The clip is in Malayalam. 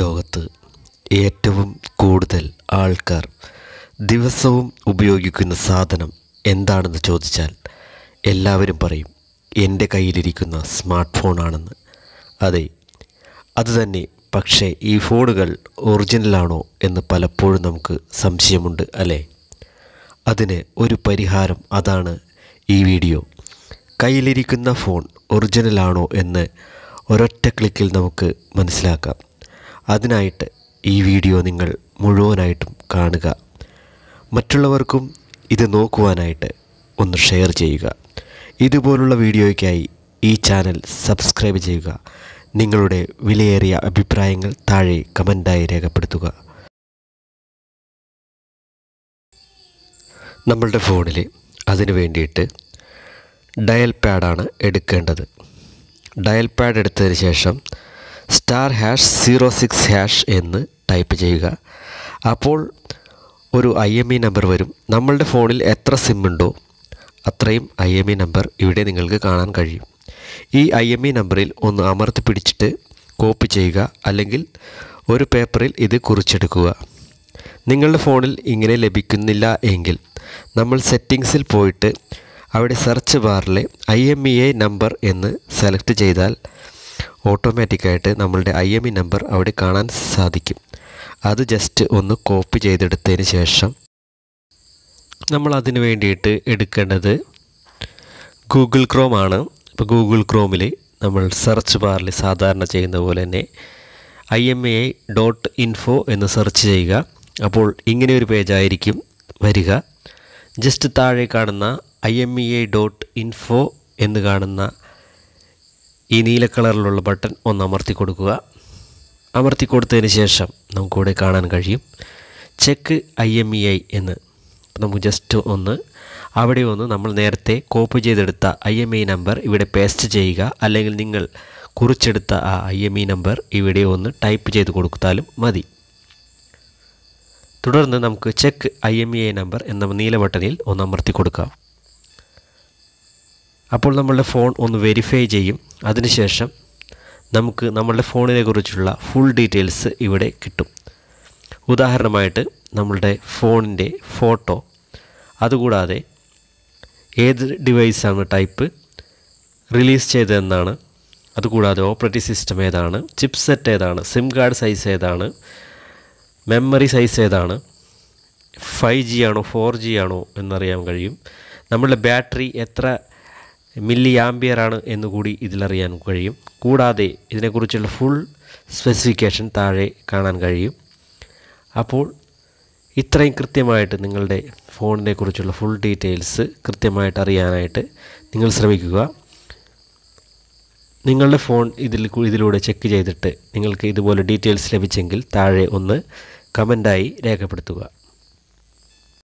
ലോകത്ത് ഏറ്റവും കൂടുതൽ ആൾക്കാർ ദിവസവും ഉപയോഗിക്കുന്ന സാധനം എന്താണെന്ന് ചോദിച്ചാൽ എല്ലാവരും പറയും എൻ്റെ കയ്യിലിരിക്കുന്ന സ്മാർട്ട് ഫോണാണെന്ന് അതെ അതുതന്നെ പക്ഷേ ഈ ഫോണുകൾ ഒറിജിനലാണോ എന്ന് പലപ്പോഴും നമുക്ക് സംശയമുണ്ട് അല്ലേ അതിന് ഒരു പരിഹാരം അതാണ് ഈ വീഡിയോ കയ്യിലിരിക്കുന്ന ഫോൺ ഒറിജിനലാണോ എന്ന് ഒരൊറ്റ ക്ലിക്കിൽ നമുക്ക് മനസ്സിലാക്കാം അതിനായിട്ട് ഈ വീഡിയോ നിങ്ങൾ മുഴുവനായിട്ടും കാണുക മറ്റുള്ളവർക്കും ഇത് നോക്കുവാനായിട്ട് ഒന്ന് ഷെയർ ചെയ്യുക ഇതുപോലുള്ള വീഡിയോയ്ക്കായി ഈ ചാനൽ സബ്സ്ക്രൈബ് ചെയ്യുക നിങ്ങളുടെ വിലയേറിയ അഭിപ്രായങ്ങൾ താഴെ കമൻ്റായി രേഖപ്പെടുത്തുക നമ്മളുടെ ഫോണിൽ അതിനു വേണ്ടിയിട്ട് ഡയൽ പാഡാണ് എടുക്കേണ്ടത് ഡയൽ പാഡ് എടുത്തതിന് ശേഷം star hash zero six hash എന്ന് ടൈപ്പ് ചെയ്യുക അപ്പോൾ ഒരു ഐ എം ഇ നമ്പർ വരും നമ്മളുടെ ഫോണിൽ എത്ര സിമ്മുണ്ടോ അത്രയും ഐ എം ഇ നമ്പർ ഇവിടെ നിങ്ങൾക്ക് കാണാൻ കഴിയും ഈ ഐ എം ഇ നമ്പറിൽ ഒന്ന് അമർത്തി പിടിച്ചിട്ട് കോപ്പി ചെയ്യുക അല്ലെങ്കിൽ ഒരു പേപ്പറിൽ ഇത് കുറിച്ചെടുക്കുക നിങ്ങളുടെ ഫോണിൽ ഇങ്ങനെ ലഭിക്കുന്നില്ല എങ്കിൽ നമ്മൾ സെറ്റിങ്സിൽ പോയിട്ട് അവിടെ സെർച്ച് ബാറിലെ I M E A number എന്ന് സെലക്ട് ചെയ്താൽ ഓട്ടോമാറ്റിക്കായിട്ട് നമ്മളുടെ ഐ എം ഇ നമ്പർ അവിടെ കാണാൻ സാധിക്കും അത് ജസ്റ്റ് ഒന്ന് കോപ്പി ചെയ്തെടുത്തതിന് ശേഷം നമ്മൾ അതിന് വേണ്ടിയിട്ട് എടുക്കേണ്ടത് ഗൂഗിൾ ക്രോം ആണ് ഇപ്പോൾ ഗൂഗിൾ ക്രോമിൽ നമ്മൾ സെർച്ച് ബാറിൽ സാധാരണ ചെയ്യുന്ന പോലെ തന്നെ I M A dot info എന്ന് സെർച്ച് ചെയ്യുക അപ്പോൾ ഇങ്ങനെ ഒരു പേജായിരിക്കും വരിക ജസ്റ്റ് താഴെ കാണുന്ന I M E A dot info എന്ന് കാണുന്ന ഈ നീല കളറിലുള്ള ബട്ടൺ ഒന്ന് അമർത്തി കൊടുക്കുക അമർത്തി കൊടുത്തതിന് ശേഷം നമുക്കിവിടെ കാണാൻ കഴിയും check I M E I എന്ന് നമുക്ക് ജസ്റ്റ് ഒന്ന് അവിടെ ഒന്ന് നമ്മൾ നേരത്തെ കോപ്പ് ചെയ്തെടുത്ത ഐ എം ഇ നമ്പർ ഇവിടെ പേസ്റ്റ് ചെയ്യുക അല്ലെങ്കിൽ നിങ്ങൾ കുറിച്ചെടുത്ത ആ ഐ എം ഇ നമ്പർ ഇവിടെ ഒന്ന് ടൈപ്പ് ചെയ്ത് കൊടുത്താലും മതി തുടർന്ന് നമുക്ക് check I M E I number എന്ന നീല ബട്ടണിൽ ഒന്ന് അമർത്തി കൊടുക്കാം അപ്പോൾ നമ്മളുടെ ഫോൺ ഒന്ന് വെരിഫൈ ചെയ്യും അതിനുശേഷം നമുക്ക് നമ്മളുടെ ഫോണിനെ കുറിച്ചുള്ള ഫുൾ ഡീറ്റെയിൽസ് ഇവിടെ കിട്ടും ഉദാഹരണമായിട്ട് നമ്മളുടെ ഫോണിൻ്റെ ഫോട്ടോ അതുകൂടാതെ ഏത് ഡിവൈസാണ് ടൈപ്പ് റിലീസ് ചെയ്തതെന്നാണ് അതുകൂടാതെ ഓപ്പറേറ്റിംഗ് സിസ്റ്റം ഏതാണ് ചിപ്സെറ്റ് ഏതാണ് സിം കാർഡ് സൈസ് ഏതാണ് മെമ്മറി സൈസ് ഏതാണ് ഫൈവ് ജി ആണോ ഫോർ ജി ആണോ എന്നറിയാൻ കഴിയും നമ്മളുടെ ബാറ്ററി എത്ര മില്ലി ആണ് എന്നുകൂടി ഇതിലറിയാൻ കഴിയും കൂടാതെ ഇതിനെക്കുറിച്ചുള്ള ഫുൾ സ്പെസിഫിക്കേഷൻ താഴെ കാണാൻ കഴിയും അപ്പോൾ ഇത്രയും കൃത്യമായിട്ട് നിങ്ങളുടെ ഫോണിനെ കുറിച്ചുള്ള ഫുൾ ഡീറ്റെയിൽസ് കൃത്യമായിട്ട് അറിയാനായിട്ട് നിങ്ങൾ ശ്രമിക്കുക നിങ്ങളുടെ ഫോൺ ഇതിൽ ഇതിലൂടെ ചെക്ക് ചെയ്തിട്ട് നിങ്ങൾക്ക് ഇതുപോലെ ഡീറ്റെയിൽസ് ലഭിച്ചെങ്കിൽ താഴെ ഒന്ന് കമൻ്റായി രേഖപ്പെടുത്തുക